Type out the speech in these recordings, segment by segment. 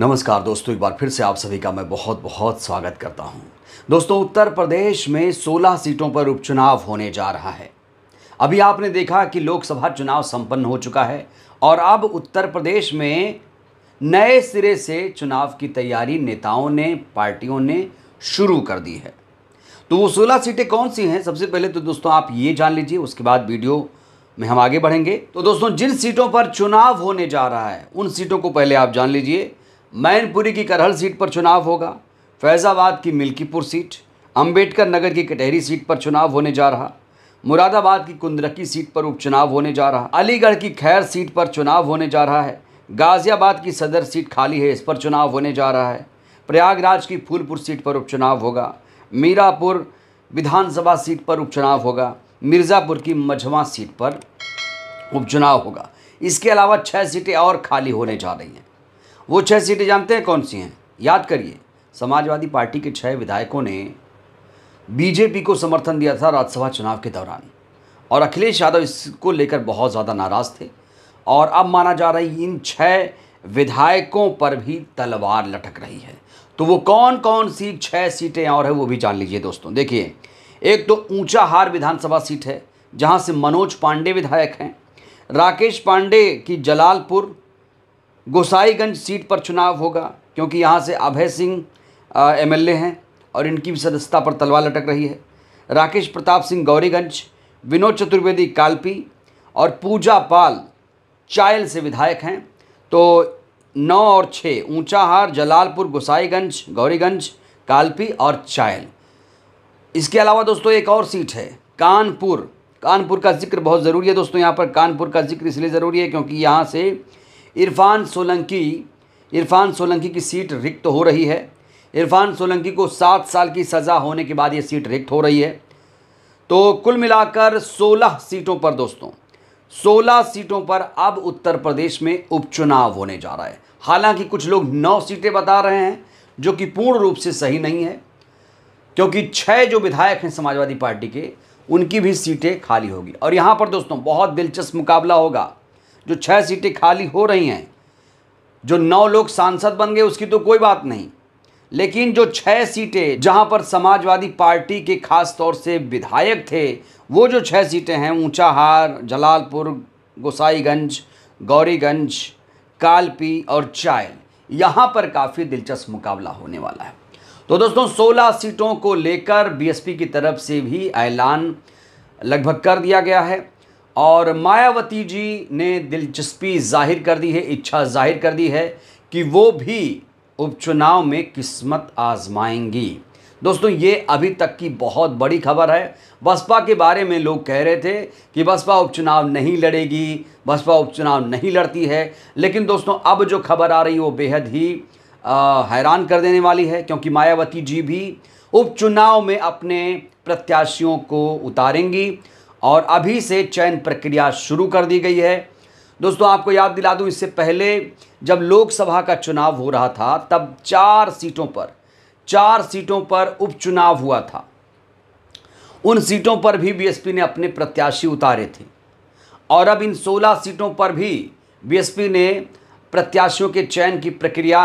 नमस्कार दोस्तों एक बार फिर से आप सभी का मैं बहुत बहुत स्वागत करता हूं। दोस्तों उत्तर प्रदेश में 16 सीटों पर उपचुनाव होने जा रहा है अभी आपने देखा कि लोकसभा चुनाव संपन्न हो चुका है और अब उत्तर प्रदेश में नए सिरे से चुनाव की तैयारी नेताओं ने पार्टियों ने शुरू कर दी है तो वो सोलह सीटें कौन सी हैं सबसे पहले तो दोस्तों आप ये जान लीजिए उसके बाद वीडियो में हम आगे बढ़ेंगे तो दोस्तों जिन सीटों पर चुनाव होने जा रहा है उन सीटों को पहले आप जान लीजिए मैनपुरी की करहल सीट पर चुनाव होगा फैज़ाबाद की मिल्कीपुर सीट अंबेडकर नगर की कटहरी सीट पर चुनाव होने जा रहा मुरादाबाद की कुंदरकी सीट पर उपचुनाव होने जा रहा अलीगढ़ की खैर सीट पर चुनाव होने जा रहा है गाज़ियाबाद की सदर सीट खाली है इस पर चुनाव होने जा रहा है प्रयागराज की फूलपुर सीट पर उपचुनाव होगा मीरापुर विधानसभा सीट पर उपचुनाव होगा मिर्ज़ापुर की मझवा सीट पर उपचुनाव होगा इसके अलावा छः सीटें और खाली होने जा रही हैं वो छः सीटें जानते हैं कौन सी हैं याद करिए समाजवादी पार्टी के छः विधायकों ने बीजेपी को समर्थन दिया था राज्यसभा चुनाव के दौरान और अखिलेश यादव इसको लेकर बहुत ज़्यादा नाराज़ थे और अब माना जा है इन छः विधायकों पर भी तलवार लटक रही है तो वो कौन कौन सी छः सीटें और है वो भी जान लीजिए दोस्तों देखिए एक तो ऊंचा हार विधानसभा सीट है जहां से मनोज पांडे विधायक हैं राकेश पांडे की जलालपुर गोसाईगंज सीट पर चुनाव होगा क्योंकि यहाँ से अभय सिंह एमएलए हैं और इनकी भी सदस्यता पर तलवार लटक रही है राकेश प्रताप सिंह गौरीगंज विनोद चतुर्वेदी कालपी और पूजा पाल चायल से विधायक हैं तो नौ और छः ऊंचाहार जलालपुर गोसाईगंज गौरीगंज कालपी और चायल इसके अलावा दोस्तों एक और सीट है कानपुर कानपुर का जिक्र बहुत ज़रूरी है दोस्तों यहाँ पर कानपुर का जिक्र इसलिए ज़रूरी है क्योंकि यहाँ से इरफान सोलंकी इरफान सोलंकी की सीट रिक्त हो रही है इरफान सोलंकी को सात साल की सज़ा होने के बाद ये सीट रिक्त हो रही है तो कुल मिलाकर सोलह सीटों पर दोस्तों सोलह सीटों पर अब उत्तर प्रदेश में उपचुनाव होने जा रहा है हालांकि कुछ लोग नौ सीटें बता रहे हैं जो कि पूर्ण रूप से सही नहीं है क्योंकि छः जो विधायक हैं समाजवादी पार्टी के उनकी भी सीटें खाली होगी और यहाँ पर दोस्तों बहुत दिलचस्प मुकाबला होगा जो छः सीटें खाली हो रही हैं जो नौ लोग सांसद बन गए उसकी तो कोई बात नहीं लेकिन जो छः सीटें जहां पर समाजवादी पार्टी के खास तौर से विधायक थे वो जो छः सीटें हैं ऊंचाहार जलालपुर गोसाईगंज गौरीगंज कालपी और चायल यहाँ पर काफ़ी दिलचस्प मुकाबला होने वाला है तो दोस्तों 16 सीटों को लेकर बीएसपी की तरफ से भी ऐलान लगभग कर दिया गया है और मायावती जी ने दिलचस्पी जाहिर कर दी है इच्छा जाहिर कर दी है कि वो भी उपचुनाव में किस्मत आजमाएंगी दोस्तों ये अभी तक की बहुत बड़ी खबर है बसपा के बारे में लोग कह रहे थे कि बसपा उपचुनाव नहीं लड़ेगी बसपा उपचुनाव नहीं लड़ती है लेकिन दोस्तों अब जो खबर आ रही है वो बेहद ही आ, हैरान कर देने वाली है क्योंकि मायावती जी भी उपचुनाव में अपने प्रत्याशियों को उतारेंगी और अभी से चयन प्रक्रिया शुरू कर दी गई है दोस्तों आपको याद दिला दूं इससे पहले जब लोकसभा का चुनाव हो रहा था तब चार सीटों पर चार सीटों पर उपचुनाव हुआ था उन सीटों पर भी बीएसपी ने अपने प्रत्याशी उतारे थे और अब इन 16 सीटों पर भी बीएसपी ने प्रत्याशियों के चयन की प्रक्रिया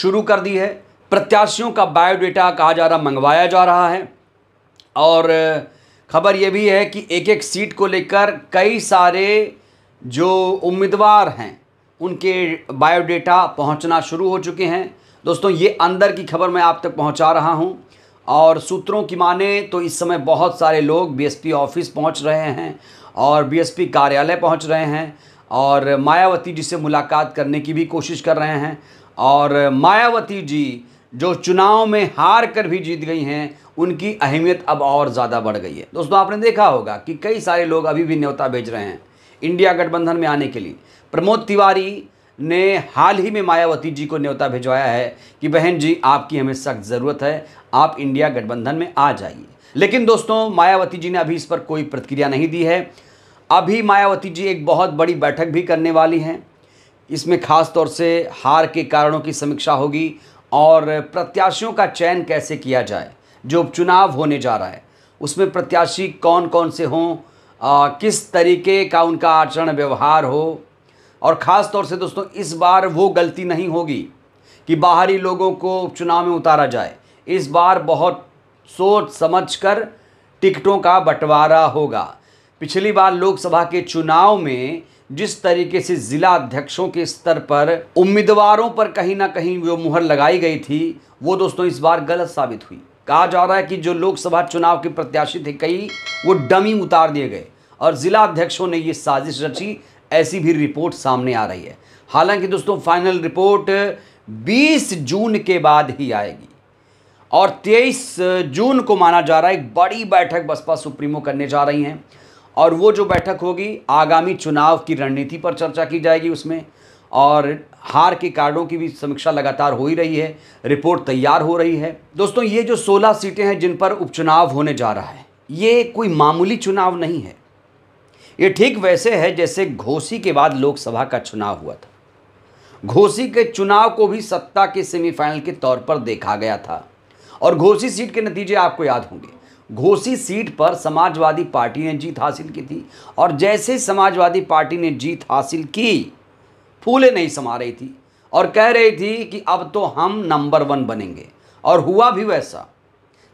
शुरू कर दी है प्रत्याशियों का बायोडेटा कहा जा रहा मंगवाया जा रहा है और खबर ये भी है कि एक एक सीट को लेकर कई सारे जो उम्मीदवार हैं उनके बायोडेटा पहुंचना शुरू हो चुके हैं दोस्तों ये अंदर की खबर मैं आप तक पहुंचा रहा हूं और सूत्रों की माने तो इस समय बहुत सारे लोग बीएसपी ऑफिस पहुंच रहे हैं और बीएसपी कार्यालय पहुंच रहे हैं और मायावती जी से मुलाकात करने की भी कोशिश कर रहे हैं और मायावती जी जो चुनाव में हार कर भी जीत गई हैं उनकी अहमियत अब और ज़्यादा बढ़ गई है दोस्तों आपने देखा होगा कि कई सारे लोग अभी भी न्योता भेज रहे हैं इंडिया गठबंधन में आने के लिए प्रमोद तिवारी ने हाल ही में मायावती जी को न्योता भिजवाया है कि बहन जी आपकी हमें सख्त ज़रूरत है आप इंडिया गठबंधन में आ जाइए लेकिन दोस्तों मायावती जी ने अभी इस पर कोई प्रतिक्रिया नहीं दी है अभी मायावती जी एक बहुत बड़ी बैठक भी करने वाली हैं इसमें खास तौर से हार के कारणों की समीक्षा होगी और प्रत्याशियों का चयन कैसे किया जाए जो उपचुनाव होने जा रहा है उसमें प्रत्याशी कौन कौन से हों किस तरीके का उनका आचरण व्यवहार हो और ख़ास तौर से दोस्तों इस बार वो गलती नहीं होगी कि बाहरी लोगों को उपचुनाव में उतारा जाए इस बार बहुत सोच समझकर टिकटों का बंटवारा होगा पिछली बार लोकसभा के चुनाव में जिस तरीके से ज़िला अध्यक्षों के स्तर पर उम्मीदवारों पर कहीं ना कहीं वो मुहर लगाई गई थी वो दोस्तों इस बार गलत साबित हुई कहा जा रहा है कि जो लोकसभा चुनाव के प्रत्याशी थे कई वो डमी उतार दिए गए और जिला अध्यक्षों ने ये साजिश रची ऐसी भी रिपोर्ट सामने आ रही है हालांकि दोस्तों फाइनल रिपोर्ट 20 जून के बाद ही आएगी और 23 जून को माना जा रहा है एक बड़ी बैठक बसपा सुप्रीमो करने जा रही हैं और वो जो बैठक होगी आगामी चुनाव की रणनीति पर चर्चा की जाएगी उसमें और हार के कार्डों की भी समीक्षा लगातार हो ही रही है रिपोर्ट तैयार हो रही है दोस्तों ये जो 16 सीटें हैं जिन पर उपचुनाव होने जा रहा है ये कोई मामूली चुनाव नहीं है ये ठीक वैसे है जैसे घोसी के बाद लोकसभा का चुनाव हुआ था घोसी के चुनाव को भी सत्ता के सेमीफाइनल के तौर पर देखा गया था और घोसी सीट के नतीजे आपको याद होंगे घोसी सीट पर समाजवादी पार्टी ने जीत हासिल की थी और जैसे समाजवादी पार्टी ने जीत हासिल की फूले नहीं समा रही थी और कह रही थी कि अब तो हम नंबर वन बनेंगे और हुआ भी वैसा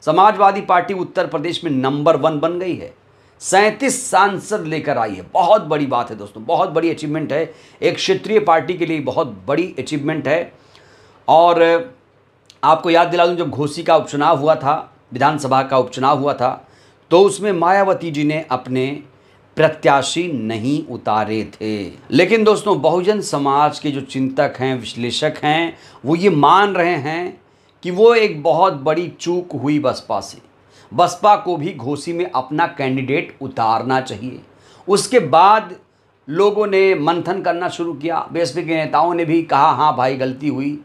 समाजवादी पार्टी उत्तर प्रदेश में नंबर वन बन गई है सैंतीस सांसद लेकर आई है बहुत बड़ी बात है दोस्तों बहुत बड़ी अचीवमेंट है एक क्षेत्रीय पार्टी के लिए बहुत बड़ी अचीवमेंट है और आपको याद दिला दूँ जब घोसी का उपचुनाव हुआ था विधानसभा का उपचुनाव हुआ था तो उसमें मायावती जी ने अपने प्रत्याशी नहीं उतारे थे लेकिन दोस्तों बहुजन समाज के जो चिंतक हैं विश्लेषक हैं वो ये मान रहे हैं कि वो एक बहुत बड़ी चूक हुई बसपा से बसपा को भी घोसी में अपना कैंडिडेट उतारना चाहिए उसके बाद लोगों ने मंथन करना शुरू किया बीएसपी के नेताओं ने भी कहा हाँ भाई गलती हुई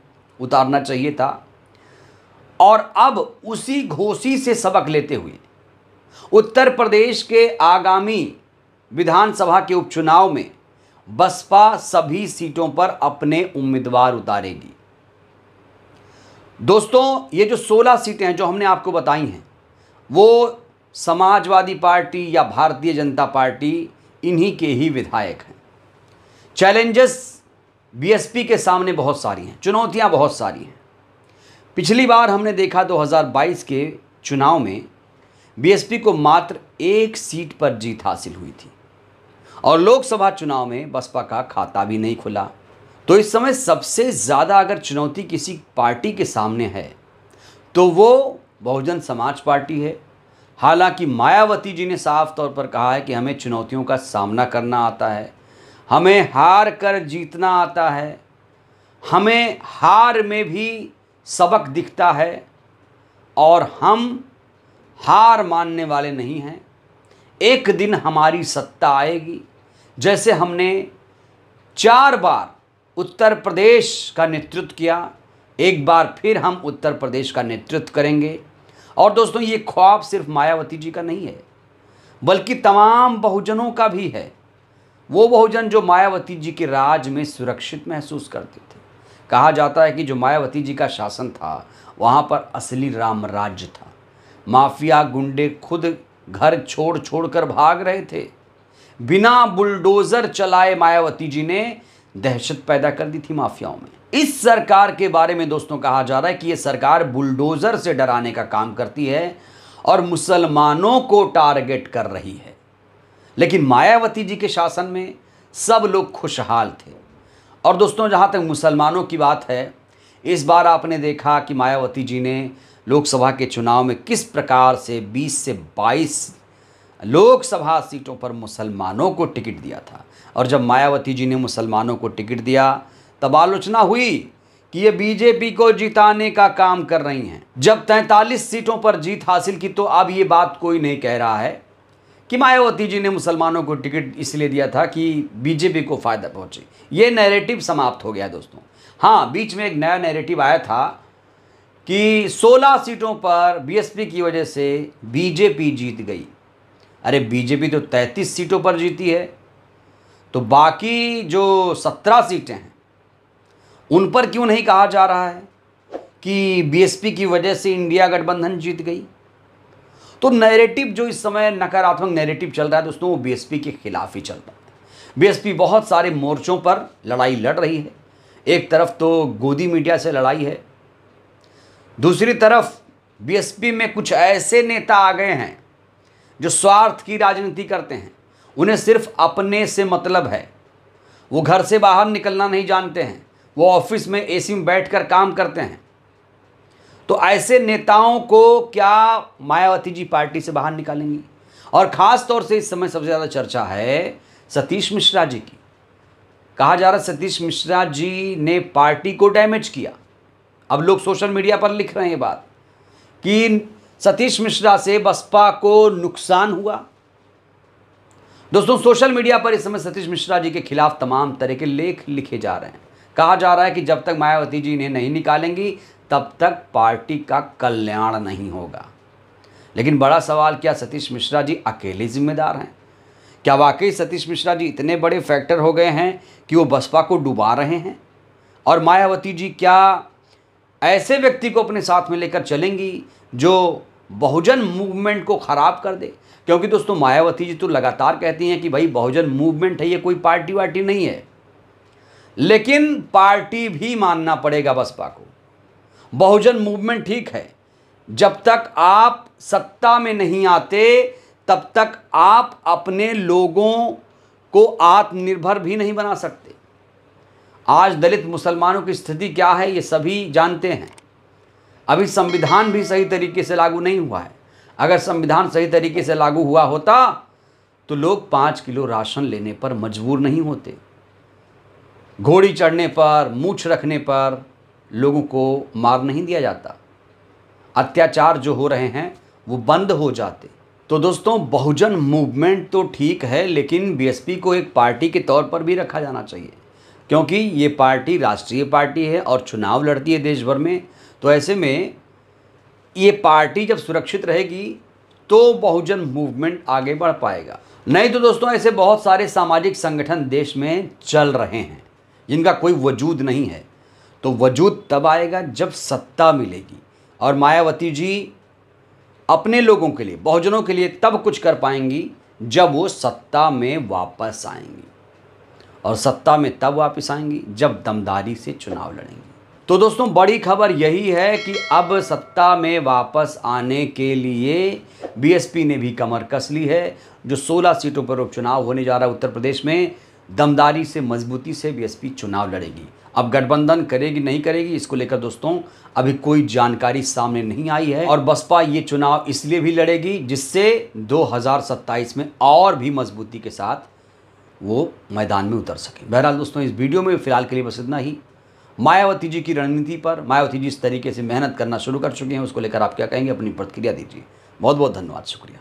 उतारना चाहिए था और अब उसी घोसी से सबक लेते हुए उत्तर प्रदेश के आगामी विधानसभा के उपचुनाव में बसपा सभी सीटों पर अपने उम्मीदवार उतारेगी दोस्तों ये जो 16 सीटें हैं जो हमने आपको बताई हैं वो समाजवादी पार्टी या भारतीय जनता पार्टी इन्हीं के ही विधायक हैं चैलेंजेस बीएसपी के सामने बहुत सारी हैं चुनौतियां बहुत सारी हैं पिछली बार हमने देखा 2022 के चुनाव में बीएसपी को मात्र एक सीट पर जीत हासिल हुई थी और लोकसभा चुनाव में बसपा का खाता भी नहीं खुला तो इस समय सबसे ज़्यादा अगर चुनौती किसी पार्टी के सामने है तो वो बहुजन समाज पार्टी है हालांकि मायावती जी ने साफ तौर पर कहा है कि हमें चुनौतियों का सामना करना आता है हमें हार कर जीतना आता है हमें हार में भी सबक दिखता है और हम हार मानने वाले नहीं हैं एक दिन हमारी सत्ता आएगी जैसे हमने चार बार उत्तर प्रदेश का नेतृत्व किया एक बार फिर हम उत्तर प्रदेश का नेतृत्व करेंगे और दोस्तों ये ख्वाब सिर्फ मायावती जी का नहीं है बल्कि तमाम बहुजनों का भी है वो बहुजन जो मायावती जी के राज में सुरक्षित महसूस करते थे कहा जाता है कि जो मायावती जी का शासन था वहाँ पर असली राम राज्य था माफिया गुंडे खुद घर छोड़ छोड़कर भाग रहे थे बिना बुलडोज़र चलाए मायावती जी ने दहशत पैदा कर दी थी माफियाओं में इस सरकार के बारे में दोस्तों कहा जा रहा है कि ये सरकार बुलडोज़र से डराने का काम करती है और मुसलमानों को टारगेट कर रही है लेकिन मायावती जी के शासन में सब लोग खुशहाल थे और दोस्तों जहाँ तक मुसलमानों की बात है इस बार आपने देखा कि मायावती जी ने लोकसभा के चुनाव में किस प्रकार से 20 से 22 लोकसभा सीटों पर मुसलमानों को टिकट दिया था और जब मायावती जी ने मुसलमानों को टिकट दिया तब आलोचना हुई कि ये बीजेपी को जिताने का काम कर रही हैं जब 43 सीटों पर जीत हासिल की तो अब ये बात कोई नहीं कह रहा है कि मायावती जी ने मुसलमानों को टिकट इसलिए दिया था कि बीजेपी को फ़ायदा पहुंचे ये नैरेटिव समाप्त हो गया दोस्तों हाँ बीच में एक नया नैरेटिव आया था कि 16 सीटों पर बीएसपी की वजह से बीजेपी जीत गई अरे बीजेपी तो 33 सीटों पर जीती है तो बाकी जो 17 सीटें हैं उन पर क्यों नहीं कहा जा रहा है कि बीएसपी की वजह से इंडिया गठबंधन जीत गई तो नैरेटिव जो इस समय नकारात्मक नैरेटिव चल रहा है दोस्तों वो बीएसपी के खिलाफ ही चल रहा है बीएसपी बहुत सारे मोर्चों पर लड़ाई लड़ रही है एक तरफ तो गोदी मीडिया से लड़ाई है दूसरी तरफ बीएसपी में कुछ ऐसे नेता आ गए हैं जो स्वार्थ की राजनीति करते हैं उन्हें सिर्फ अपने से मतलब है वो घर से बाहर निकलना नहीं जानते हैं वो ऑफिस में एसी में बैठकर काम करते हैं तो ऐसे नेताओं को क्या मायावती जी पार्टी से बाहर निकालेंगी और ख़ास तौर से इस समय सबसे ज़्यादा चर्चा है सतीश मिश्रा जी की कहा जा रहा सतीश मिश्रा जी ने पार्टी को डैमेज किया अब लोग सोशल मीडिया पर लिख रहे हैं ये बात कि सतीश मिश्रा से बसपा को नुकसान हुआ दोस्तों सोशल मीडिया पर इस समय सतीश मिश्रा जी के खिलाफ तमाम तरह के लेख लिखे जा रहे हैं कहा जा रहा है कि जब तक मायावती जी इन्हें नहीं निकालेंगी तब तक पार्टी का कल्याण नहीं होगा लेकिन बड़ा सवाल क्या सतीश मिश्रा जी अकेले जिम्मेदार हैं क्या वाकई सतीश मिश्रा जी इतने बड़े फैक्टर हो गए हैं कि वो बसपा को डुबा रहे हैं और मायावती जी क्या ऐसे व्यक्ति को अपने साथ में लेकर चलेंगी जो बहुजन मूवमेंट को ख़राब कर दे क्योंकि दोस्तों मायावती जी तो लगातार कहती हैं कि भाई बहुजन मूवमेंट है ये कोई पार्टी वार्टी नहीं है लेकिन पार्टी भी मानना पड़ेगा बसपा को बहुजन मूवमेंट ठीक है जब तक आप सत्ता में नहीं आते तब तक आप अपने लोगों को आत्मनिर्भर भी नहीं बना सकते आज दलित मुसलमानों की स्थिति क्या है ये सभी जानते हैं अभी संविधान भी सही तरीके से लागू नहीं हुआ है अगर संविधान सही तरीके से लागू हुआ होता तो लोग पाँच किलो राशन लेने पर मजबूर नहीं होते घोड़ी चढ़ने पर मूछ रखने पर लोगों को मार नहीं दिया जाता अत्याचार जो हो रहे हैं वो बंद हो जाते तो दोस्तों बहुजन मूवमेंट तो ठीक है लेकिन बीएसपी को एक पार्टी के तौर पर भी रखा जाना चाहिए क्योंकि ये पार्टी राष्ट्रीय पार्टी है और चुनाव लड़ती है देश भर में तो ऐसे में ये पार्टी जब सुरक्षित रहेगी तो बहुजन मूवमेंट आगे बढ़ पाएगा नहीं तो दोस्तों ऐसे बहुत सारे सामाजिक संगठन देश में चल रहे हैं जिनका कोई वजूद नहीं है तो वजूद तब आएगा जब सत्ता मिलेगी और मायावती जी अपने लोगों के लिए बहुजनों के लिए तब कुछ कर पाएंगी जब वो सत्ता में वापस आएंगी और सत्ता में तब वापस आएंगी जब दमदारी से चुनाव लड़ेंगी तो दोस्तों बड़ी खबर यही है कि अब सत्ता में वापस आने के लिए बीएसपी ने भी कमर कस ली है जो 16 सीटों पर उपचुनाव होने जा रहा है उत्तर प्रदेश में दमदारी से मजबूती से बीएसपी चुनाव लड़ेगी अब गठबंधन करेगी नहीं करेगी इसको लेकर दोस्तों अभी कोई जानकारी सामने नहीं आई है और बसपा ये चुनाव इसलिए भी लड़ेगी जिससे दो में और भी मजबूती के साथ वो मैदान में उतर सकें बहरहाल दोस्तों इस वीडियो में फ़िलहाल के लिए बस इतना ही मायावती जी की रणनीति पर मायावती जी इस तरीके से मेहनत करना शुरू कर चुके हैं उसको लेकर आप क्या कहेंगे अपनी प्रतिक्रिया दीजिए बहुत बहुत धन्यवाद शुक्रिया